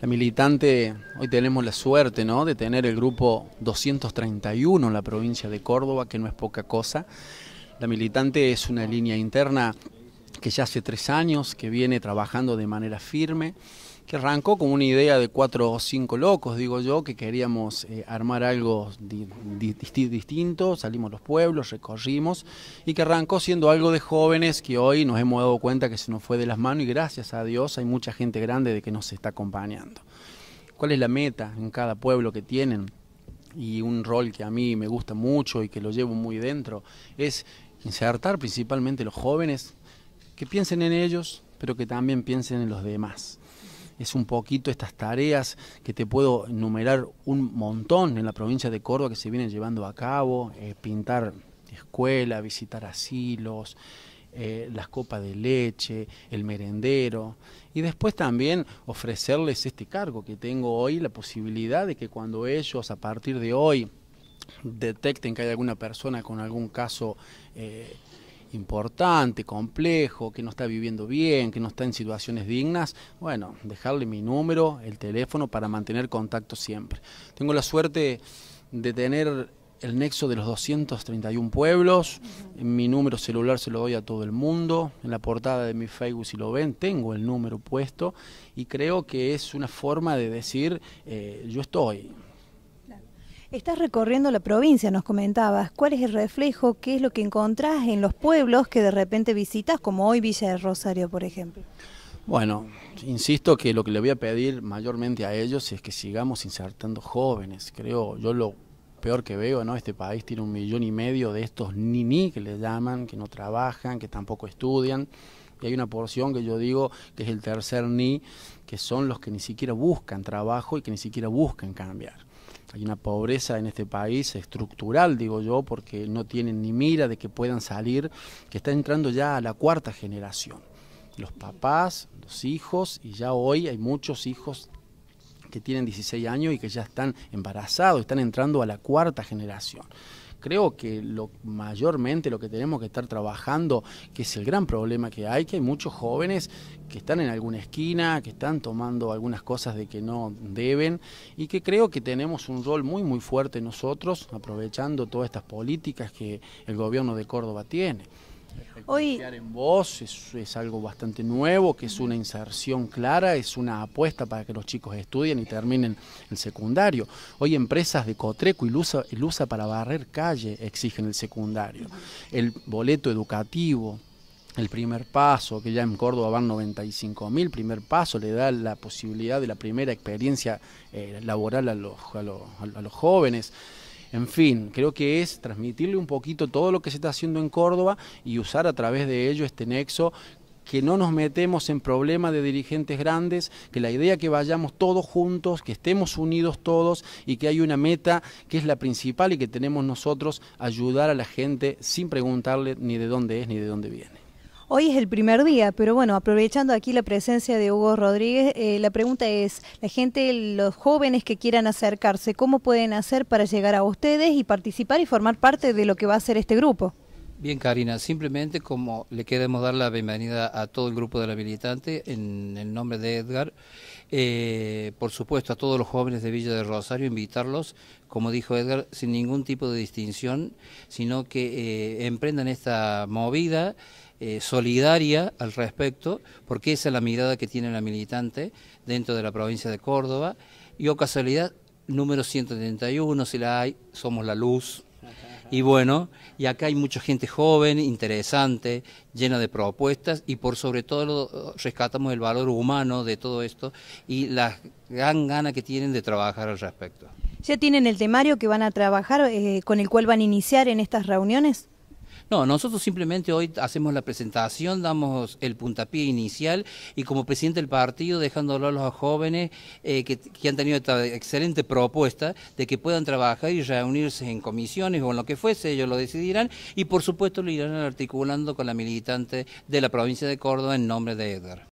La militante, hoy tenemos la suerte ¿no? de tener el grupo 231 en la provincia de Córdoba, que no es poca cosa. La militante es una línea interna que ya hace tres años que viene trabajando de manera firme que arrancó con una idea de cuatro o cinco locos, digo yo, que queríamos eh, armar algo distinto, salimos los pueblos, recorrimos, y que arrancó siendo algo de jóvenes que hoy nos hemos dado cuenta que se nos fue de las manos y gracias a Dios hay mucha gente grande de que nos está acompañando. ¿Cuál es la meta en cada pueblo que tienen? Y un rol que a mí me gusta mucho y que lo llevo muy dentro es insertar principalmente los jóvenes que piensen en ellos, pero que también piensen en los demás es un poquito estas tareas que te puedo enumerar un montón en la provincia de Córdoba que se vienen llevando a cabo, eh, pintar escuela, visitar asilos, eh, las copas de leche, el merendero, y después también ofrecerles este cargo que tengo hoy, la posibilidad de que cuando ellos a partir de hoy detecten que hay alguna persona con algún caso eh, importante, complejo, que no está viviendo bien, que no está en situaciones dignas, bueno, dejarle mi número, el teléfono para mantener contacto siempre. Tengo la suerte de tener el nexo de los 231 pueblos. Mi número celular se lo doy a todo el mundo. En la portada de mi Facebook, si lo ven, tengo el número puesto. Y creo que es una forma de decir, eh, yo estoy, Estás recorriendo la provincia, nos comentabas. ¿Cuál es el reflejo? ¿Qué es lo que encontrás en los pueblos que de repente visitas, como hoy Villa de Rosario, por ejemplo? Bueno, insisto que lo que le voy a pedir mayormente a ellos es que sigamos insertando jóvenes. Creo, yo lo peor que veo, ¿no? Este país tiene un millón y medio de estos nini que le llaman, que no trabajan, que tampoco estudian. Y hay una porción que yo digo que es el tercer ni, que son los que ni siquiera buscan trabajo y que ni siquiera buscan cambiar. Hay una pobreza en este país estructural, digo yo, porque no tienen ni mira de que puedan salir, que está entrando ya a la cuarta generación. Los papás, los hijos, y ya hoy hay muchos hijos que tienen 16 años y que ya están embarazados, están entrando a la cuarta generación. Creo que lo, mayormente lo que tenemos que estar trabajando, que es el gran problema que hay, que hay muchos jóvenes que están en alguna esquina, que están tomando algunas cosas de que no deben y que creo que tenemos un rol muy muy fuerte nosotros, aprovechando todas estas políticas que el gobierno de Córdoba tiene. Hoy, en voz es, algo bastante nuevo, que es una inserción clara, es una apuesta para que los chicos estudien y terminen el secundario. Hoy empresas de Cotreco y Lusa, para barrer calle exigen el secundario. El boleto educativo, el primer paso, que ya en Córdoba van 95 mil, primer paso le da la posibilidad de la primera experiencia eh, laboral a los, a los jóvenes. En fin, creo que es transmitirle un poquito todo lo que se está haciendo en Córdoba y usar a través de ello este nexo que no nos metemos en problemas de dirigentes grandes, que la idea que vayamos todos juntos, que estemos unidos todos y que hay una meta que es la principal y que tenemos nosotros, ayudar a la gente sin preguntarle ni de dónde es ni de dónde viene. Hoy es el primer día, pero bueno, aprovechando aquí la presencia de Hugo Rodríguez, eh, la pregunta es, la gente, los jóvenes que quieran acercarse, ¿cómo pueden hacer para llegar a ustedes y participar y formar parte de lo que va a ser este grupo? Bien, Karina, simplemente como le queremos dar la bienvenida a todo el grupo de la militante en el nombre de Edgar, eh, por supuesto, a todos los jóvenes de Villa de Rosario, invitarlos, como dijo Edgar, sin ningún tipo de distinción, sino que eh, emprendan esta movida eh, solidaria al respecto, porque esa es la mirada que tiene la militante dentro de la provincia de Córdoba. Y o casualidad, número 131, si la hay, somos la luz. Y bueno, y acá hay mucha gente joven, interesante, llena de propuestas y por sobre todo rescatamos el valor humano de todo esto y la gran gana que tienen de trabajar al respecto. ¿Ya tienen el temario que van a trabajar, eh, con el cual van a iniciar en estas reuniones? No, nosotros simplemente hoy hacemos la presentación, damos el puntapié inicial y como presidente del partido dejándolo a los jóvenes eh, que, que, han tenido esta excelente propuesta de que puedan trabajar y reunirse en comisiones o en lo que fuese, ellos lo decidirán y por supuesto lo irán articulando con la militante de la provincia de Córdoba en nombre de Edgar.